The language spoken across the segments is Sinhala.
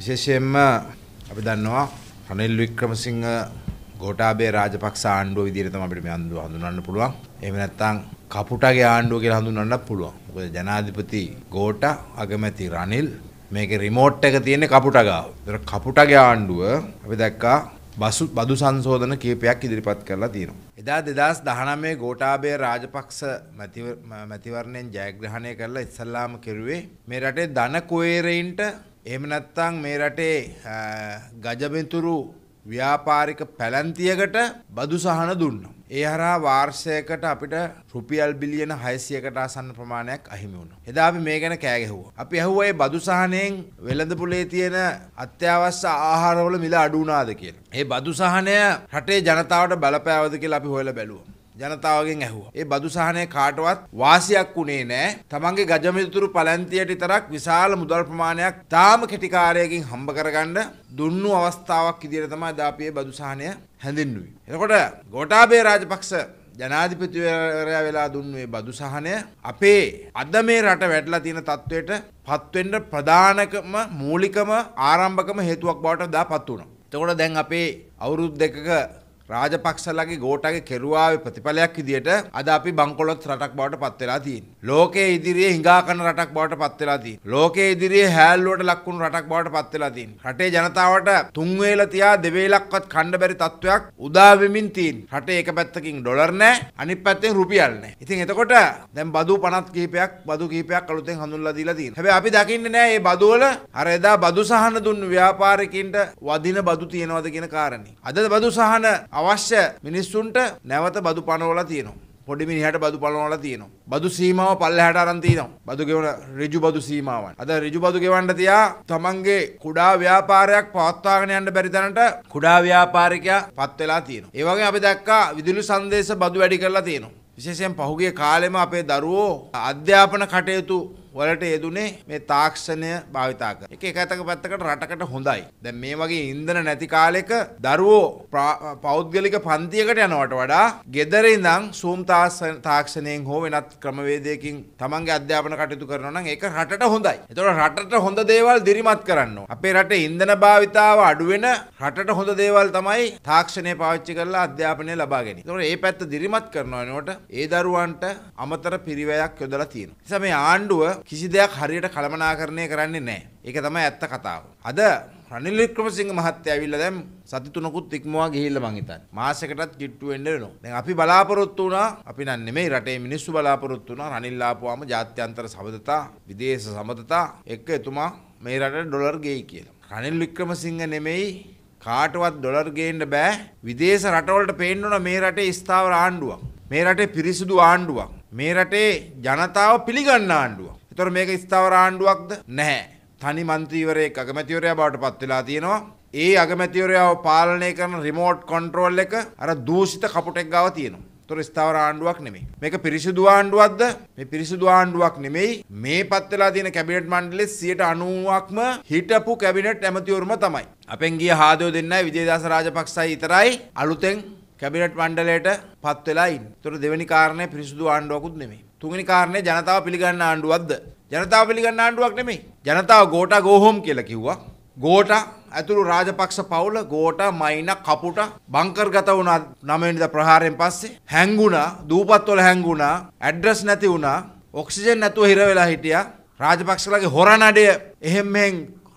විශේෂයෙන්ම අපි දන්නවා රනිල් වික්‍රමසිංහ ගෝඨාභය රාජපක්ෂ ආණ්ඩුව විදිහට තමයි අපිට මේ ආණ්ඩුව හඳුන්වන්න පුළුවන්. එහෙම නැත්නම් කපුටගේ ආණ්ඩුව කියලා හඳුන්වන්නත් පුළුවන්. මොකද ජනාධිපති ගෝඨා අගමැති රනිල් මේකේ රිමෝට් එක තියෙන්නේ කපුට ගාව. ඒතර කපුටගේ ආණ්ඩුව අපි දැක්කා බසු බදු සංශෝධන කීපයක් ඉදිරිපත් කරලා තියෙනවා. එදා 2019 ගෝඨාභය රාජපක්ෂ මැතිවරණයෙන් ජයග්‍රහණය කරලා ඉස්සල්ලාම කෙරුවේ මේ රටේ ධන කුවේරයින්ට එහෙම නැත්නම් මේ රටේ ගජබෙතුරු ව්‍යාපාරික පැලැන්තියකට බදු සහන දුන්නා. ඒ හරහා වාර්ෂයකට අපිට රුපියල් බිලියන 600කට ආසන්න ප්‍රමාණයක් අහිමි වුණා. එදා අපි මේ ගැන කෑ ගැහුවා. අපි අහුවා මේ බදු සහනයෙන් වෙළඳපොලේ තියෙන අත්‍යවශ්‍ය ආහාරවල මිල අඩු වුණාද කියලා. මේ බදු සහනය රටේ ජනතාවට බලපෑවද කියලා අපි හොයලා බැලුවා. ජනතාවගෙන් ඇහුවා. ඒ බදු සහනය කාටවත් වාසියක් වුණේ නෑ. තමන්ගේ ගජමිතුරු පැලැන්තියට විතරක් විශාල මුදල් ප්‍රමාණයක් තාම කෙටිකාරයකින් හම්බ කරගන්න දුන්නු අවස්ථාවක් ඉදිරියට තමයි දාපියේ බදු සහනය හැඳින්නුවේ. එතකොට ගෝඨාභය රාජපක්ෂ ජනාධිපතිවරයා වෙලා දුන්නේ බදු සහනය අපේ අද මේ රට වැටලා තියෙන තත්ත්වයට පත්වෙන්න ප්‍රධානකම මූලිකම ආරම්භකම හේතුවක් බවට දාපත් වුණා. එතකොට දැන් අපේ අවුරුදු දෙකක රාජපක්ෂලගේ ගෝටගේ කෙරුවාවේ ප්‍රතිඵලයක් විදියට අද අපි බංකොලොත් රටක් බවට පත් වෙලා තියෙන්නේ. ලෝකයේ ඉදිරියේ හිඟා කරන රටක් බවට පත් වෙලා තියෙන්නේ. ලෝකයේ ඉදිරියේ හැල්ලුවට ලක්වුණු රටක් බවට පත් වෙලා තියෙන්නේ. රටේ ජනතාවට තුන් වේල තියා දෙවේලක්වත් කන්න බැරි තත්වයක් උදා වෙමින් තියෙන්නේ. රටේ එක පැත්තකින් ඩොලර් නැහැ, අනිත් පැත්තෙන් රුපියල් නැහැ. ඉතින් එතකොට දැන් බදු 50 කිහිපයක් බදු කිහිපයක් අලුතෙන් හඳුන්ලා දීලා තියෙනවා. හැබැයි අපි දකින්නේ නැහැ මේ බදු වල අර එදා බදු සහන දුන්න ව්‍යාපාරිකයින්ට වදින බදු තියෙනවද කියන කාරණේ. අද බදු සහන අවශ්‍ය මිනිස්සුන්ට නැවත බදු පනවලා තියෙනවා. පොඩි මිනිහට බදු පලවනලා තියෙනවා. බදු සීමාව පල්ලෙහාට අරන් තියෙනවා. බදු ගෙවන ඍජු බදු සීමාවන්. අද ඍජු බදු ගෙවන්න තියා තමන්ගේ කුඩා ව්‍යාපාරයක් පවත්වාගෙන යන්න බැරි තැනට කුඩා ව්‍යාපාරිකයා පත් වෙලා තියෙනවා. ඒ වගේ අපි දැක්කා විදුලි සංදේශ බදු වැඩි කරලා තියෙනවා. විශේෂයෙන් පහුගිය කාලෙම අපේ දරුවෝ අධ්‍යාපන කටයුතු වලට යෙදුනේ මේ තාක්ෂණය භාවිතා කර. එක එකතක පැත්තකට රටකට හොඳයි. දැන් මේ වගේ ඉන්ධන නැති කාලෙක දරුවෝ පෞද්ගලික පන්තියකට යනවට වඩා ගෙදර ඉඳන් සූම් තාක්ෂණයෙන් හෝ වෙනත් ක්‍රමවේදයකින් තමන්ගේ අධ්‍යාපන කටයුතු කරනවා නම් ඒක රටට හොඳයි. ඒතකොට රටට හොඳ දේවල් දිරිමත් කරන්න. අපේ රටේ ඉන්ධන භාවිතාව අඩු වෙන රටට හොඳ දේවල් තමයි තාක්ෂණය පාවිච්චි කරලා අධ්‍යාපනය ලබා ගැනීම. ඒතකොට මේ පැත්ත දිරිමත් කරනවා වෙනකොට ඒ දරුවන්ට අමතර පිරිවැයක් යොදලා තියෙනවා. නිසා මේ ආණ්ඩුව කිසි දෙයක් හරියට කළමනාකරණය කරන්නේ නැහැ. ඒක තමයි ඇත්ත කතාව. අද රනිල් වික්‍රමසිංහ මහත්තයා ඇවිල්ලා දැන් සති තුනකුත් ඉක්මවා ගිහිල්ලා මං හිතන්නේ. මාසයකටත් කිට්ටු වෙන්න වෙනවා. දැන් අපි බලාපොරොත්තු වුණා අපි නන් නෙමෙයි රටේ මිනිස්සු බලාපොරොත්තු වුණා රනිල් ආපුවාම ජාත්‍යන්තර සබඳතා, විදේශ සබඳතා එක්ක එතුමා මේ රටට ඩොලර් ගෙයි කියලා. රනිල් වික්‍රමසිංහ නෙමෙයි කාටවත් ඩොලර් ගේන්න බෑ. විදේශ රටවලට පේන්න ඕන මේ රටේ ස්ථාවර ආණ්ඩුවක්. මේ රටේ පිරිසිදු ආණ්ඩුවක්. මේ රටේ ජනතාව පිළිගන්න ආණ්ඩුවක්. තොර මේක ස්ථාවර ආණ්ඩුවක්ද නැහැ. තනි මන්ත්‍රීවරයෙක් අගමැතිවරයා බවට පත් වෙලා තියෙනවා. ඒ අගමැතිවරයාව පාලනය කරන රිමෝට් කොන්ට්‍රෝල් එක අර දූෂිත කපුටෙක් ගාව තියෙනවා. තොර ස්ථාවර ආණ්ඩුවක් නෙමෙයි. මේක පිරිසිදු ආණ්ඩුවක්ද? මේ පිරිසිදු ආණ්ඩුවක් නෙමෙයි. මේ පත් වෙලා තියෙන කැබිනට් මණ්ඩලයේ 90%ක්ම හිටපු කැබිනට් ඇමතිවරුම තමයි. අපෙන් ගිය හාදෝ දෙන්නයි විජේදාස රාජපක්ෂයි විතරයි අලුතෙන් කැබිනට් මණ්ඩලයට පත් වෙලා ඉන්නේ. ඒතර දෙවෙනි කාරණය පිරිසිදු ආණ්ඩුවකුත් නෙමෙයි. තුන්වෙනි කාරණේ ජනතාව පිළිගන්න ආණ්ඩුවක්ද? ජනතාව පිළිගන්න ආණ්ඩුවක් නෙමෙයි. ජනතාව ගෝටා ගෝහොම් කියලා කිව්වා. ගෝටා ඇතුළු රාජපක්ෂ පවුල ගෝටා මයින කපුට බංකර්ගත වුණා 9 වෙනිදා ප්‍රහාරයෙන් පස්සේ හැංගුණා, දූපත්වල හැංගුණා, ඇඩ්‍රස් නැති වුණා, ඔක්සිජන් නැතුව හිර වෙලා හිටියා. රාජපක්ෂලගේ හොර නඩය එහෙම් මෙහෙන්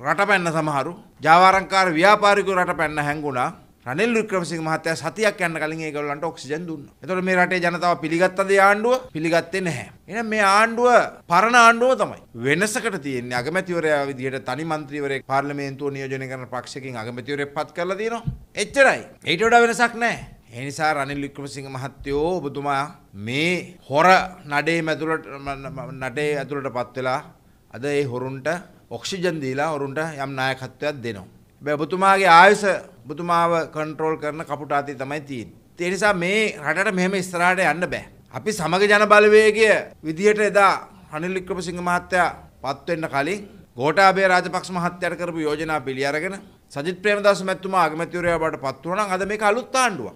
රට පැන්න සමහරු. ජාවාරංකාර ව්‍යාපාරිකයෝ රට පැන්න හැංගුණා. රනිල් වික්‍රමසිංහ මහත්තයා සතියක් යන්න කලින් ඒගොල්ලන්ට ඔක්සිජන් දුන්නා. එතකොට මේ රටේ ජනතාව පිළිගත්තද ආණ්ඩුව? පිළිගත්තේ නැහැ. එහෙනම් මේ ආණ්ඩුව පරණ ආණ්ඩුව තමයි. වෙනසකට තියෙන්නේ අගමැතිවරයා විදිහට තනි മന്ത്രിවරයෙක් පාර්ලිමේන්තුව නියෝජනය කරන පක්ෂකින් අගමැතිවරයෙක් පත් කරලා තියෙනවා. එච්චරයි. ඊට වඩා වෙනසක් නැහැ. ඒ නිසා රනිල් වික්‍රමසිංහ මහත්තයෝ ඔබතුමා මේ හොර නඩේ මැතුලට නඩේ ඇතුළට පත් වෙලා අද ඒ හොරුන්ට ඔක්සිජන් දීලා හොරුන්ට යම් නායකත්වයක් දෙනවා. බෑ ඔබතුමාගේ ආයුෂ බුතුමාව කන්ට්‍රෝල් කරන කපුට අතේ තමයි තියෙන්නේ. ඒ නිසා මේ රටට මෙහෙම ඉස්සරහට යන්න බෑ. අපි සමග ජන බලවේගය විදිහට එදා අනිල් වික්‍රමසිංහ මහත්තයා පත් වෙන්න කලින් ගෝඨාභය රාජපක්ෂ මහත්තයාට කරපු යෝජනා පිළි අරගෙන සජිත් ප්‍රේමදාස මැතිතුමා අගමැතිවරයා බවට පත් වුණා නම් අද මේක අලුත් ආණ්ඩුවක්.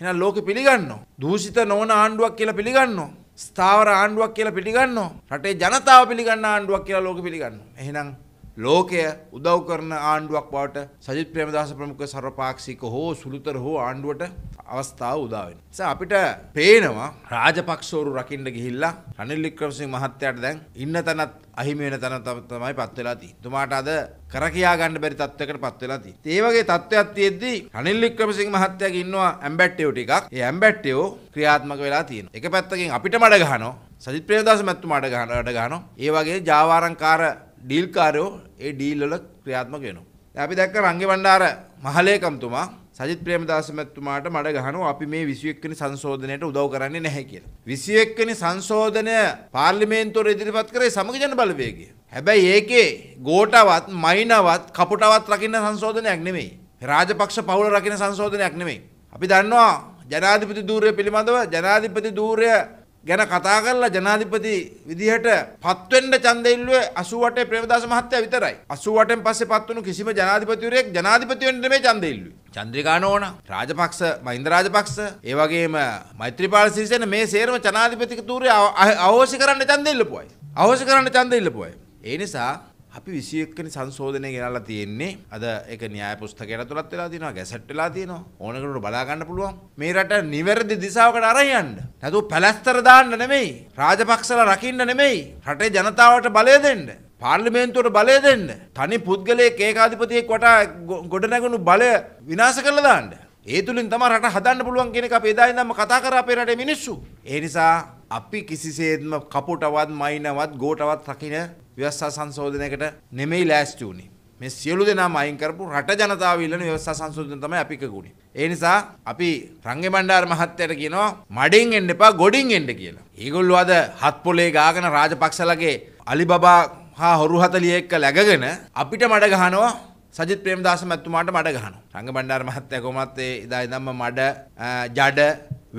එහෙනම් ලෝකෙ පිළිගන්නවා. දූෂිත නොවන ආණ්ඩුවක් කියලා පිළිගන්නවා. ස්ථාවර ආණ්ඩුවක් කියලා පිළිගන්නවා. රටේ ජනතාව පිළිගන්න ආණ්ඩුවක් කියලා ලෝකෙ පිළිගන්නවා. එහෙනම් ලෝකය උදව් කරන ආණ්ඩුවක් බවට සජිත් ප්‍රේමදාස ප්‍රමුඛ සර්වපාක්ෂික හෝ සුළුතර හෝ ආණ්ඩුවට අවස්ථාව උදා වෙනවා. ඒ අපිට පේනවා රාජපක්ෂවරු රකින්න ගිහිල්ලා රනිල් වික්‍රමසිංහ මහත්තයාට දැන් ඉන්න තැනත් අහිමි වෙන තැන තමයි පත් වෙලා තියෙන්නේ. එතුමාට අද කර කියා ගන්න බැරි තත්වයකට පත් වෙලා තියෙන්නේ. ඒ වගේ තත්වයක් තියෙද්දී රනිල් වික්‍රමසිංහ මහත්තයාගේ ඉන්නවා ඇම්බැට්ටියෝ ටිකක්. ඒ ඇම්බැට්ටියෝ ක්‍රියාත්මක වෙලා තියෙනවා. එක පැත්තකින් අපිට මඩ ගහනවා. සජිත් ප්‍රේමදාස මැතිතුමාට ගහන වැඩ ගහනවා. ඒ වගේ ජාවාරංකාර ඩීල්කාරයෝ ඒ ඩීල්ලොල ක්‍රියාත්මක වෙනවා. අපි දැක්ක රංගෙ බණ්ඩාර මහලේකම්තුමා සජිත් ප්‍රේමදාස මැතිතුමාට මඩ ගහනවා අපි මේ 21 වෙනි සංශෝධනයට උදව් කරන්නේ නැහැ කියලා. 21 වෙනි සංශෝධනය පාර්ලිමේන්තුවට ඉදිරිපත් කරේ සමග ජන බලවේගය. හැබැයි ඒකේ ගෝටවත් මයිනවත් කපුටවත් රකින්න සංශෝධනයක් නෙමෙයි. රාජපක්ෂ පවුල රකින්න සංශෝධනයක් නෙමෙයි. අපි දන්නවා ජනාධිපති ධූරය පිළිබඳව ජනාධිපති ධූරය ගැන කතා කරලා ජනාධිපති විදිහට පත්වෙන්න චන්දෙල්ලුවේ 88 ප්‍රේමදාස මහත්තයා විතරයි. 88න් පස්සේ පත්වුණු කිසිම ජනාධිපතිවරයෙක් ජනාධිපති වෙන්න මේ චන්දෙල්ලුවේ. චන්ද්‍රිකා නෝන, රාජපක්ෂ, මහින්ද රාජපක්ෂ, ඒ වගේම මෛත්‍රීපාල සිරිසේන මේ සේරම ජනාධිපතිකතුරේ අවශ්‍ය කරන්න චන්දෙල්ලපුවයි. අවශ්‍ය කරන්න චන්දෙල්ලපුවයි. ඒ නිසා අපි 21 වෙනි සංශෝධනය ගෙනල්ලා තියෙන්නේ අද ඒක න්‍යාය පුස්තකයට තුලත් වෙලා තියෙනවා ගැසට් වෙලා තියෙනවා ඕන කෙනෙකුට බලා ගන්න පුළුවන් මේ රට නිවැරදි දිශාවකට අරන් යන්න නැතු පැලස්තර දාන්න නෙමෙයි රාජපක්ෂලා රකින්න නෙමෙයි රටේ ජනතාවට බලය දෙන්න පාර්ලිමේන්තුවට බලය දෙන්න තනි පුද්ගලයෙක් ඒකාධිපතියෙක් වටා ගොඩනැගුණු බලය විනාශ කරලා දාන්න ඒ තුලින් තමයි රට හදන්න පුළුවන් කියන එක අපි එදා ඉඳන්ම කතා කරා අපේ රටේ මිනිස්සු ඒ නිසා අපි කිසිසේත්ම කපුටවත් මයිනවත් ගෝටවත් රකින්න ව්‍යවස්ථා සංශෝධනයකට නෙමෙයි ලෑස්ති වුණේ. මේ සියලු දෙනාම අයින් කරපු රට ජනතාව ඉල්ලන ව්‍යවස්ථා සංශෝධන තමයි අපි කගුණේ. ඒ නිසා අපි රංගේ බණ්ඩාර මහත්තයාට කියනවා මඩින් එන්න එපා ගොඩින් එන්න කියලා. ඒගොල්ලෝ අද හත් පොලේ ගාගෙන රාජපක්ෂලගේ අලිබබා හා හොරු 41ක läගගෙන අපිට මඩ ගහනවා සජිත් ප්‍රේමදාස මැතිතුමාට මඩ ගහනවා. රංග බණ්ඩාර මහත්තයා කොහොමත් ඒ ඉදා ඉඳන්ම මඩ ජඩ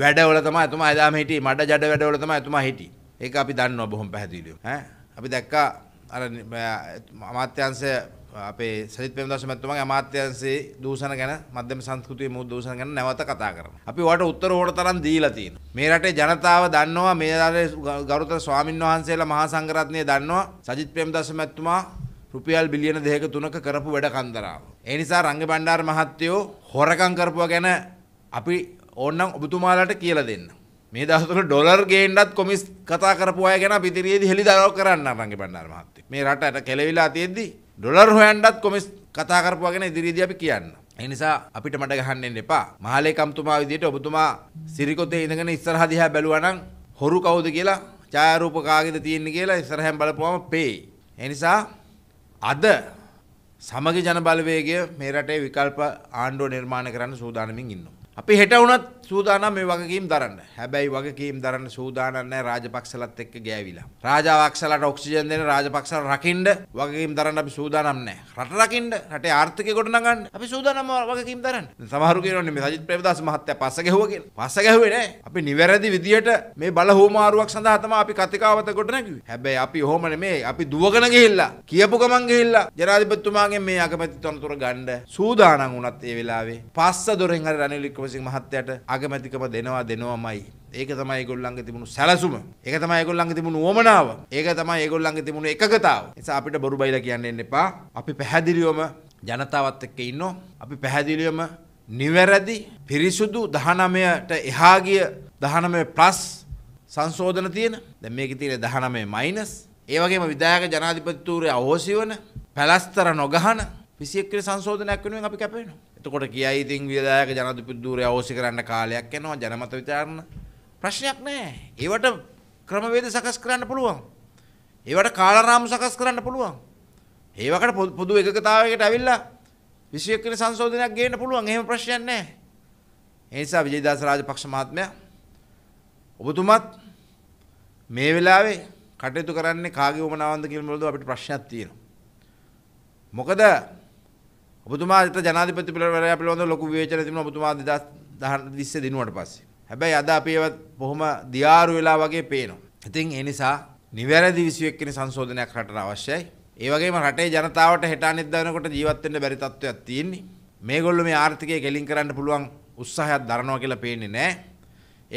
වැඩවල තමයි එතුමා එදාම හිටියේ. මඩ ජඩ වැඩවල තමයි එතුමා හිටියේ. ඒක අපි දන්නවා බොහොම පැහැදිලිව. ඈ අපි දැක්කා අර අමාත්‍යංශය අපේ සජිත් ප්‍රේමදාස මහත්මයාගේ අමාත්‍යංශයේ දූෂණ ගැන මධ්‍යම සංස්කෘතියේ මූල දූෂණ ගැන නැවත කතා කරනවා. අපි වට උත්තර හොර තරම් දීලා තියෙනවා. මේ රටේ ජනතාව දන්නවා මේ රටේ ගරුතර ස්වාමින් වහන්සේලා මහා සංඝරත්නය දන්නවා සජිත් ප්‍රේමදාස මහත්මයා රුපියල් බිලියන දෙක තුනක කරපු වැඩ කන්දරාව. ඒ නිසා රංග බණ්ඩාර මහත්තයෝ හොරකම් කරපුවා ගැන අපි ඕන්නම් ඔබතුමාලට කියලා දෙන්න. මේ දවස්වල ඩොලර් ගේන්නත් කොමිස් කතා කරපු අය ගැන පිටිරියේදී හෙලිදරව් කරන්න අරන්ගේ බණ්ඩාර මහත්තයා. මේ රටට කෙලවිලා තියෙද්දි ඩොලර් හොයන්නත් කොමිස් කතා කරපුවා ගැන ඉදිරියේදී අපි කියන්න. ඒ නිසා අපිට මඩ ගහන්න එන්න එපා. මහලේකම්තුමා විදියට ඔබතුමා සිරිකොතේ ඉඳගෙන ඉස්සරහ දිහා බැලුවා නම් හොරු කවුද කියලා ඡායාරූප කාගෙද තියෙන්නේ කියලා ඉස්සරහෙන් බලපුවම පේයි. ඒ නිසා අද සමග ජන බලවේගය මේ රටේ විකල්ප ආණ්ඩුව නිර්මාණය කරන්න සූදානමින් ඉන්නවා. අපි හෙට වුණත් සූදානම් මේ වගකීම් දරන්න. හැබැයි වගකීම් දරන්න සූදානම් නැහැ රාජපක්ෂලත් එක්ක ගෑවිලා. රාජාවක්ෂලට ඔක්සිජන් දෙන රාජපක්ෂල රකින්න වගකීම් දරන්න අපි සූදානම් නැහැ. රට රකින්න, රටේ ආර්ථිකය ගොඩනගන්න අපි සූදානම් වගකීම් දරන්න. සමහරු කියනවානේ මේ සජිත් ප්‍රේමදාස මහත්තයා පස්ස ගැහුවා කියලා. පස්ස ගැහුවේ නැහැ. අපි නිවැරදි විදියට මේ බල හෝමාරුවක් සඳහා තමයි අපි කතිකාවත ගොඩනගුවේ. හැබැයි අපි ඔහොම නෙමේ අපි දුවගෙන ගිහිල්ලා කියපු ගමන් ගිහිල්ලා ජනාධිපතිතුමාගෙන් මේ අගමැති තනතුර ගන්න සූදානම් වුණත් ඒ වෙලාවේ පස්ස දොරෙන් හරි රනිල් වික්‍රමසිංහ මහත්තයාට අගමැතිකම දෙනවා දෙනවමයි. ඒක තමයි ඒගොල්ලන්ගේ තිබුණු සැලසුම. ඒක තමයි ඒගොල්ලන්ගේ තිබුණු උවමනාව. ඒක තමයි ඒගොල්ලන්ගේ තිබුණු එකගතාව. නිසා අපිට බොරු බයිලා කියන්න එන්න එපා. අපි පැහැදිලිවම ජනතාවත් එක්ක ඉන්නෝ. අපි පැහැදිලිවම නිවැරදි පිරිසුදු 19ට එහා ගිය 19 ප්ලස් සංශෝධන තියෙන. දැන් මේකේ තියෙන 19 මයිනස්. ඒ වගේම විධායක ජනාධිපතිතුරේ අහෝසි වන පැලස්තර නොගහන 21 සංශෝධනයක් වෙනුවෙන් අපි කැප වෙනවා. එතකොට කියයි ඉතින් විධායක ජනාධිපති ධූරය අවශ්‍ය කරන්න කාලයක් යනවා ජනමත විචාරණ ප්‍රශ්නයක් නෑ. ඒවට ක්‍රමවේද සකස් කරන්න පුළුවන්. ඒවට කාලරාම සකස් කරන්න පුළුවන්. ඒවකට පොදු එකකතාවයකට ඇවිල්ලා විශේෂකන සංශෝධනයක් ගේන්න පුළුවන්. එහෙම ප්‍රශ්නයක් නෑ. ඒ නිසා විජේදාස රාජපක්ෂ මහත්මයා ඔබතුමත් මේ වෙලාවේ කටයුතු කරන්නේ කාගේ වමනාවන්ද කියලා අපිට ප්‍රශ්නයක් තියෙනවා. මොකද ඔබතුමාට ජනාධිපති පිළවරයා පිළිබඳව ලොකු විවේචන තිබුණා ඔබතුමා 2010 දිනුවට පස්සේ. හැබැයි අද අපි ඒවත් බොහොම දියාරු වෙලා වගේ පේනවා. ඉතින් ඒ නිසා නිවැරදි 21 වෙනි සංශෝධනයක් රටට අවශ්‍යයි. ඒ වගේම රටේ ජනතාවට හෙට අනිද්දා වෙනකොට ජීවත් වෙන්න බැරි තත්ත්වයක් තියෙන්නේ. මේගොල්ලෝ මේ ආර්ථිකය කෙලින් කරන්න පුළුවන් උත්සාහයක් දරනවා කියලා පේන්නේ නැහැ.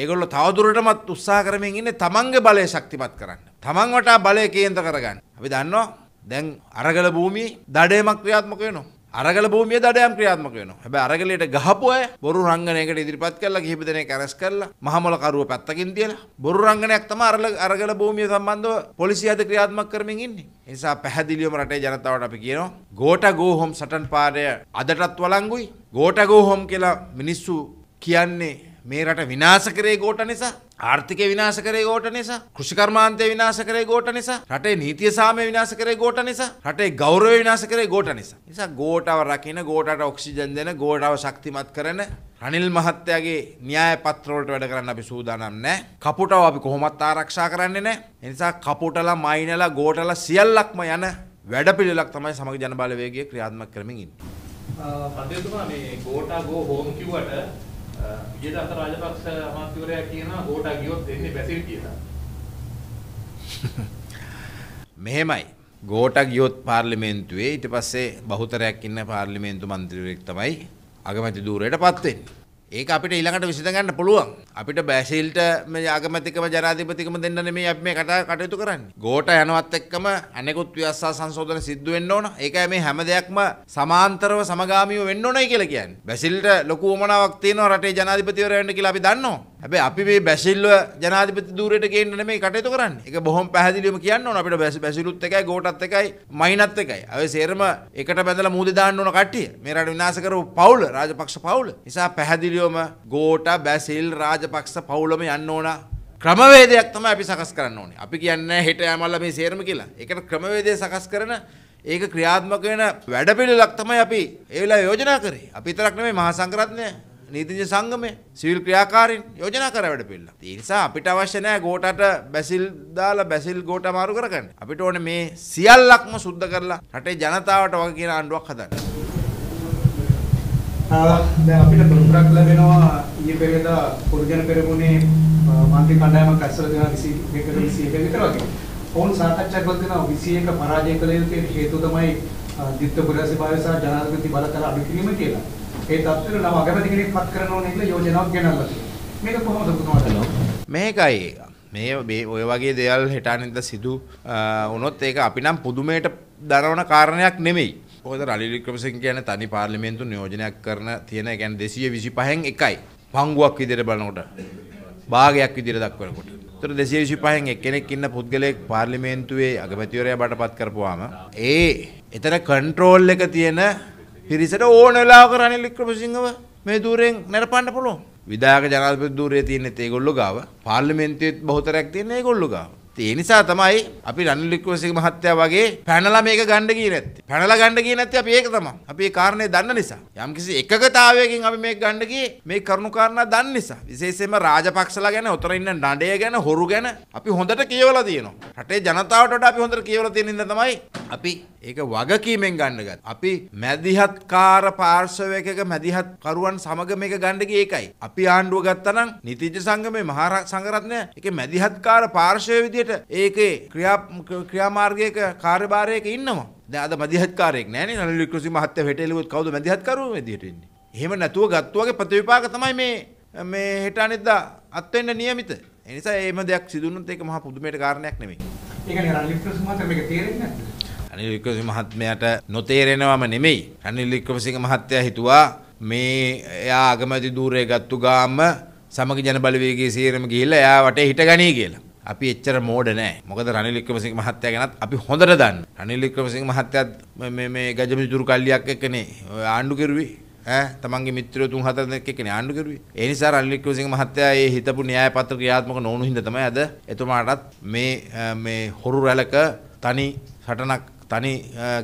ඒගොල්ලෝ තවදුරටමත් උත්සාහ කරමින් ඉන්නේ තමන්ගේ බලය ශක්තිමත් කරන්න. තමන් වටා බලය කේන්ද්‍ර කරගන්න. අපි දන්නවා දැන් අරගල භූමියේ දඩේමක් ක්‍රියාත්මක වෙනවා. අරගල භූමිය දඩයම් ක්‍රියාත්මක වෙනවා. හැබැයි අරගලයට ගහපු අය බොරු රංගනයකට ඉදිරිපත් කළා කිහිප දෙනෙක් අරස් කළා. මහමොල කරුව පැත්තකින් තියලා බොරු රංගනයක් තමයි අරල අරගල භූමිය සම්බන්ධව පොලිසිය අද ක්‍රියාත්මක කරමින් ඉන්නේ. ඒ නිසා පැහැදිලිවම රටේ ජනතාවට අපි කියනවා ගෝඨා ගෝහොම් සටන් පාඩය අදටත් වළංගුයි. ගෝඨා ගෝහොම් කියලා මිනිස්සු කියන්නේ මේ රට විනාශ කරේ ගෝට නිසා ආර්ථිකය විනාශ කරේ ගෝට නිසා කෘෂිකර්මාන්තය විනාශ කරේ ගෝට නිසා රටේ නීතිය සාමය විනාශ කරේ ගෝට නිසා රටේ ගෞරවය විනාශ කරේ ගෝට නිසා නිසා ගෝටව රකින්න ගෝටට ඔක්සිජන් දෙන ගෝටව ශක්තිමත් කරන රනිල් මහත්තයාගේ න්‍යාය පත්‍රවලට වැඩ කරන්න අපි සූදානම් නෑ කපුටව අපි කොහොමත් ආරක්ෂා කරන්නේ නෑ එනිසා කපුටලා මයිනලා ගෝටලා සියල්ලක්ම යන වැඩපිළිවෙලක් තමයි සමග ජනබලවේගය ක්‍රියාත්මක කරමින් ඉන්නේ. අධ්‍යක්ෂකතුමා මේ ගෝටා ගෝ හෝම් කිව්වට විජේදාස රාජපක්ෂ අමාත්‍යවරයා කියනවා ගෝටා ගියොත් එන්නේ බැසිල් කියලා. මෙහෙමයි. ගෝටා ගියොත් පාර්ලිමේන්තුවේ ඊට පස්සේ බහුතරයක් ඉන්න පාර්ලිමේන්තු මන්ත්‍රීවරයෙක් තමයි අගමැති ධූරයටපත් වෙන්නේ. ඒක අපිට ඊළඟට විසඳගන්න පුළුවන්. අපිට බැසිල්ට මේ ආගමතිකම ජනාධිපතිකම දෙන්නනේ මේ අපි මේ කතා කටයුතු කරන්නේ. ගෝට යනවත් එක්කම අනෙකුත් ව්‍යවස්ථා සංශෝධන සිද්ධ වෙන්න ඕන. ඒකයි මේ හැම දෙයක්ම සමාන්තරව සමගාමීව වෙන්න ඕනයි කියලා කියන්නේ. බැසිල්ට ලොකු උමනාවක් තියෙනවා රටේ ජනාධිපතිවරයා වෙන්න කියලා අපි දන්නවා. හැබැයි අපි මේ බැසිල්ව ජනාධිපති ධූරයට ගේන්න නෙමෙයි කටයුතු කරන්නේ. ඒක බොහොම පැහැදිලිවම කියන්න ඕන අපිට බැසිලුත් එකයි, ගෝටත් එකයි, මයිනත් එකයි. අවේ සේරම එකට බැඳලා මූදේ දාන්න ඕන කට්ටිය. මේ රට විනාශ කරපු පවුල, රාජපක්ෂ පවුල. නිසා පැහැදිලිවම ගෝට, බැසිල්, රාජපක්ෂ පවුලම යන්න ඕන ක්‍රමවේදයක් තමයි අපි සකස් කරන්න ඕනේ. අපි කියන්නේ හෙට යමල්ලා මේ සේරම කියලා. ඒකට ක්‍රමවේදය සකස් කරන ඒක ක්‍රියාත්මක වෙන වැඩපිළිවෙලක් තමයි අපි ඒ වෙලාවේ යෝජනා කරේ. අපි විතරක් නෙමෙයි මහා සංඝරත්නය නීතිජ සංගමය සිවිල් ක්‍රියාකාරෙන් යෝජනා කර වැඩ පිල්ලා. ඒ නිසා අපිට අවශ්‍ය නැහැ ගෝටට බැසිල් දාලා බැසිල් ගෝට මාරු කරගන්න. අපිට ඕනේ මේ සියල්ලක්ම සුද්ධ කරලා රටේ ජනතාවට වගේ කියන ආණ්ඩුවක් හදන්න. දැන් අපිට තොරතුරක් ලැබෙනවා ඊයේ පෙරේදා පුරුජන පෙරමුණේ මන්ත්‍රී කණ්ඩායමක් ඇස්සල දෙනා 21 21 විතර වගේ. ඔවුන් සාකච්ඡා කළ දෙනා 21 පරාජය කළ යුතු හේතුව තමයි දිත්ත පුරාසිභාවය සහ ජනාධිපති බලතල අඩු කිරීම කියලා. ඒ තත්ත්වෙට නම් අගමැති කෙනෙක් පත් කරන්න ඕනේ කියලා යෝජනාවක් ගෙනල්ලා තියෙනවා. මේක කොහොමද පුතුමාට? මේකයි මේ මේ ඔය වගේ දේවල් හෙටානින්ද සිදු වුණොත් ඒක අපි නම් පුදුමයට දරවන කාරණයක් නෙමෙයි. ඔකද රනිල් වික්‍රමසිංහ කියන්නේ තනි පාර්ලිමේන්තු නියෝජනයක් කරන තියෙන කියන්නේ 225න් එකයි. පංගුවක් විදිහට බලනකොට භාගයක් විදිහට දක්වනකොට. ඒතර 225න් එක්කෙනෙක් ඉන්න පුද්ගලයෙක් පාර්ලිමේන්තුවේ අගමැතිවරයා බඩපත් කරපුවාම ඒ එතන කන්ට්‍රෝල් එක තියෙන පිරිසට ඕන වෙලාවක රනිල් වික්‍රමසිංහව මේ ධූරයෙන් නැරපන්න පුළුවන්. විධායක ජනාධිපති ධූරයේ තියෙන ඒගොල්ලෝ ගාව පාර්ලිමේන්තුවේත් බහුතරයක් තියෙන ඒගොල්ලෝ ගාව. ඒ නිසා තමයි අපි රනිල් වික්‍රමසිංහ මහත්තයා වගේ පැනලා මේක ගන්න ගියේ නැත්තේ. පැනලා ගන්න ගියේ නැත්තේ අපි ඒක තමයි. අපි ඒ කාරණේ දන්න නිසා. යම්කිසි එකගතාවයකින් අපි මේක ගන්න ගියේ මේ කරුණු කාරණා දන්න නිසා. විශේෂයෙන්ම රාජපක්ෂලා ගැන, උතර ඉන්න නඩේ ගැන, හොරු ගැන අපි හොඳට කියවලා තියෙනවා. රටේ ජනතාවට වඩා අපි හොඳට කියවලා තියෙන ඉන්න තමයි අපි ඒක වගකීමෙන් ගන්න ගත්තා. අපි මැදිහත්කාර පාර්ශවයකක මැදිහත්කරුවන් සමග මේක ගන්න ගියේ ඒකයි. අපි ආණ්ඩුව ගත්තා නම් නිතිජ සංගමේ මහා සංඝරත්නය ඒකේ මැදිහත්කාර පාර්ශවය විදියට විදියට ඒකේ ක්‍රියාමාර්ගයක කාර්යභාරයක ඉන්නවා. දැන් අද මැදිහත්කාරයෙක් නැහැනේ නලින් වික්‍රමසිංහ මහත්තයා හෙටෙලුවොත් කවුද මැදිහත්කරුවෝ විදියට ඉන්නේ? එහෙම නැතුව ගත්තු වගේ ප්‍රතිවිපාක තමයි මේ මේ හෙට අනිද්දා අත් වෙන්න නියමිත. ඒ නිසා එහෙම දෙයක් සිදු වුණොත් ඒක මහා පුදුමයට කාරණයක් නෙමෙයි. ඒක නේ රනිල් වික්‍රමසිංහ මහත්තයා මේක තේරෙන්නේ නැද්ද? රනිල් වික්‍රමසිංහ මහත්මයාට නොතේරෙනවම නෙමෙයි. රනිල් වික්‍රමසිංහ මහත්තයා හිතුවා මේ එයා අගමැති ධූරය ගත්තු ගාම සමග ජන බලවේගයේ සීරම ගිහිල්ලා එයා වටේ හිටගනී කියලා. අපි එච්චර මෝඩ නෑ. මොකද රනිල් වික්‍රමසිංහ මහත්තයා ගැනත් අපි හොඳට දන්න. රනිල් වික්‍රමසිංහ මහත්තයාත් මේ මේ ගජමිතුරු කල්ලියක් එක්කනේ ආණ්ඩු කෙරුවේ. තමන්ගේ මිත්‍රයෝ තුන් හතර දෙනෙක් එක්කනේ ආණ්ඩු කරුවේ. ඒ නිසා රනිල් වික්‍රමසිංහ මහත්තයා ඒ හිතපු න්‍යාය පත්‍ර ක්‍රියාත්මක නොවුණු හින්දා තමයි අද එතුමාටත් මේ මේ හොරු රැළක තනි සටනක් තනි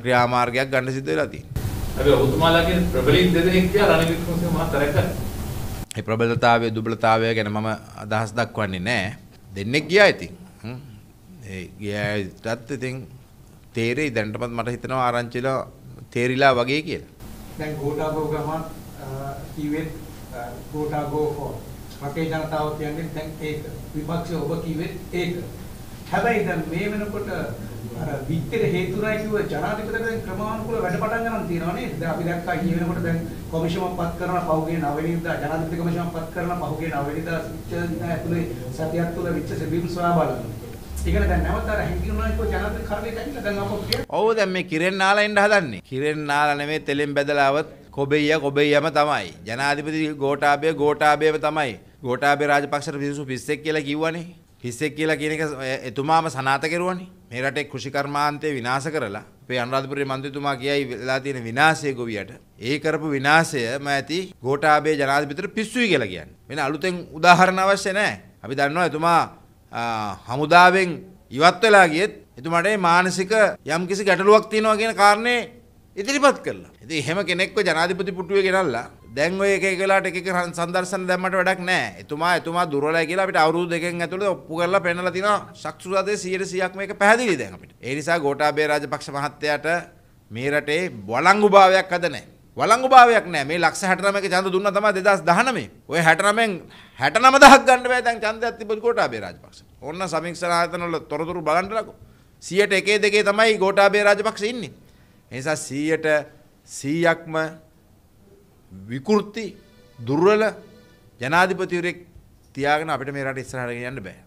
ක්‍රියාමාර්ගයක් ගන්න සිද්ධ වෙලා තියෙනවා. හැබැයි ඔබතුමාලාගේ ප්‍රබලින් දෙදෙනෙක් කියලා රනිල් වික්‍රමසිංහ මහත්තයා රැක ඒ ප්‍රබලතාවය දුබලතාවය ගැන මම අදහස් දක්වන්නේ නැහැ. දෙන්නෙක් ගියා ඉතින්. ඒ ගියාටත් ඉතින් තේරෙයි දැනටමත් මට හිතෙනවා ආරංචිලා තේරිලා වගේ කියලා. දැන් ගෝඨාගෝ ගමන් කිව්වේ ගෝඨාගෝ හෝ රටේ ජනතාව කියන්නේ දැන් ඒක. විපක්ෂය ඔබ කිව්වේ ඒක. හැබැයි දැන් මේ වෙනකොට අර විත්තර හේතුරයි කිව්ව ජනාධිපතිට දැන් ක්‍රමානුකූල වැඩ පටන් ගන්න තියෙනවා නේද? දැන් අපි දැක්කා ඊ වෙනකොට දැන් කොමිෂමක් පත් කරන පහුගිය 9 වෙනිදා ජනාධිපති කොමිෂමක් පත් කරන පහුගිය 9 වෙනිදා සිච්ච ඇතුලේ සතියක් තුල විච්ච සෙබීම් සොයා බලනවා. ඒකනේ දැන් නැවත අර හැංගිනුනා කිව්ව ජනාධිපති කර්මයට ඇවිල්ලා දැන් අපෝ කියන්නේ. ඔව් දැන් මේ කිරෙන් නාලා එන්න හදන්නේ. කිරෙන් නාලා නෙමෙයි තෙලෙන් බදලා આવත් කොබෙය කොබෙයම තමයි. ජනාධිපති ගෝඨාභය ගෝඨාභයම තමයි. ගෝඨාභය රාජපක්ෂට පිසු 21 කියලා කිව්වනේ. හිස්සෙක් කියලා කියන එක එතුමාම සනාත කෙරුවනේ. මේ රටේ කෘෂිකර්මාන්තය විනාශ කරලා අපේ අනුරාධපුරයේ මන්ත්‍රීතුමා කියයි වෙලා තියෙන විනාශය ගොවියට. ඒ කරපු විනාශයම ඇති ගෝඨාභය ජනාධිපතිට පිස්සුයි කියලා කියන්නේ. වෙන අලුතෙන් උදාහරණ අවශ්‍ය නැහැ. අපි දන්නවා එතුමා හමුදාවෙන් ඉවත් වෙලා ගියෙත් එතුමාට මානසික යම්කිසි ගැටලුවක් තියෙනවා කියන කාරණේ ඉදිරිපත් කරලා. ඉතින් එහෙම කෙනෙක්ව ජනාධිපති පුටුවේ ගෙනල්ලා දැන් ඔය එක එක වෙලාවට එක එක සංදර්ශන දැම්මට වැඩක් නැහැ. එතුමා එතුමා දුර්වලයි කියලා අපිට අවුරුදු දෙකෙන් ඇතුළත ඔප්පු කරලා පෙන්නලා තිනවා. ශක්සුරදේ 100%ක් මේක පැහැදිලි දැන් අපිට. ඒ නිසා ගෝඨාභය රාජපක්ෂ මහත්තයාට මේ රටේ වළංගුභාවයක් අද නැහැ. වළංගුභාවයක් නැහැ. මේ ලක්ෂ 69ක ඡන්ද දුන්නා තමයි 2019. ඔය 69න් 69000ක් ගන්න බෑ දැන් ඡන්දයක් තිබ්බොත් ගෝඨාභය රාජපක්ෂ. ඕන්න සමීක්ෂණ ආයතනවල තොරතුරු බලන්නලකෝ. 100ට 1 2 තමයි ගෝඨාභය රාජපක්ෂ ඉන්නේ. ඒ නිසා 100ට 100ක්ම විකෘති දුර්වල ජනාධිපතිවරෙක් තියාගෙන අපිට මේ රට ඉස්සරහට යන්න බෑ.